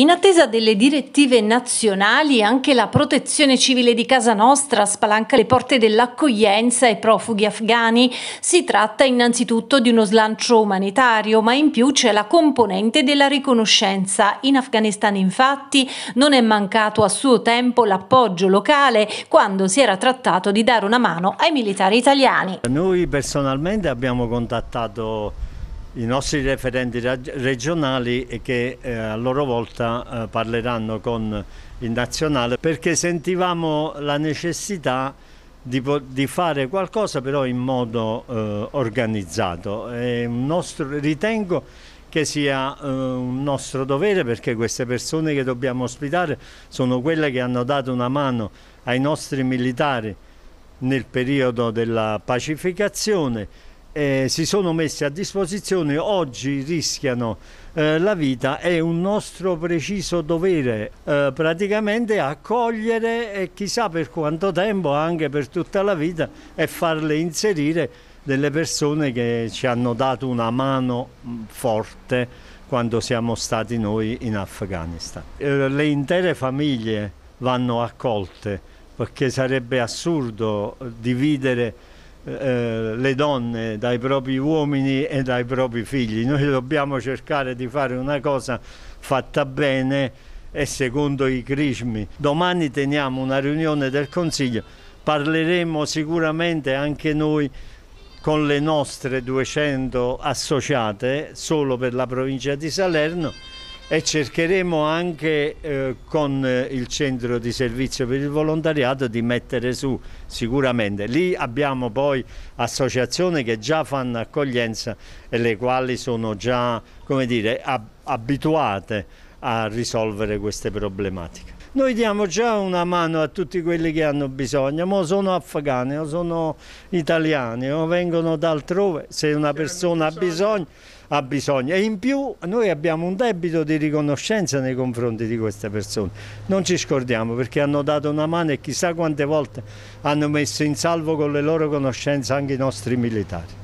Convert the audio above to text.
In attesa delle direttive nazionali, anche la protezione civile di casa nostra spalanca le porte dell'accoglienza ai profughi afghani. Si tratta innanzitutto di uno slancio umanitario, ma in più c'è la componente della riconoscenza. In Afghanistan, infatti, non è mancato a suo tempo l'appoggio locale quando si era trattato di dare una mano ai militari italiani. Noi personalmente abbiamo contattato i nostri referenti regionali che eh, a loro volta eh, parleranno con il nazionale perché sentivamo la necessità di, di fare qualcosa però in modo eh, organizzato. Nostro, ritengo che sia eh, un nostro dovere perché queste persone che dobbiamo ospitare sono quelle che hanno dato una mano ai nostri militari nel periodo della pacificazione eh, si sono messi a disposizione oggi rischiano eh, la vita è un nostro preciso dovere eh, praticamente accogliere e chissà per quanto tempo anche per tutta la vita e farle inserire delle persone che ci hanno dato una mano mm, forte quando siamo stati noi in Afghanistan. Eh, le intere famiglie vanno accolte perché sarebbe assurdo dividere eh, le donne dai propri uomini e dai propri figli. Noi dobbiamo cercare di fare una cosa fatta bene e secondo i crismi. Domani teniamo una riunione del Consiglio, parleremo sicuramente anche noi con le nostre 200 associate solo per la provincia di Salerno e cercheremo anche eh, con eh, il centro di servizio per il volontariato di mettere su sicuramente. Lì abbiamo poi associazioni che già fanno accoglienza e le quali sono già come dire, ab abituate a risolvere queste problematiche. Noi diamo già una mano a tutti quelli che hanno bisogno, o sono afghani o sono italiani o vengono da altrove, se una persona ha bisogno, ha bisogno. E in più noi abbiamo un debito di riconoscenza nei confronti di queste persone, non ci scordiamo perché hanno dato una mano e chissà quante volte hanno messo in salvo con le loro conoscenze anche i nostri militari.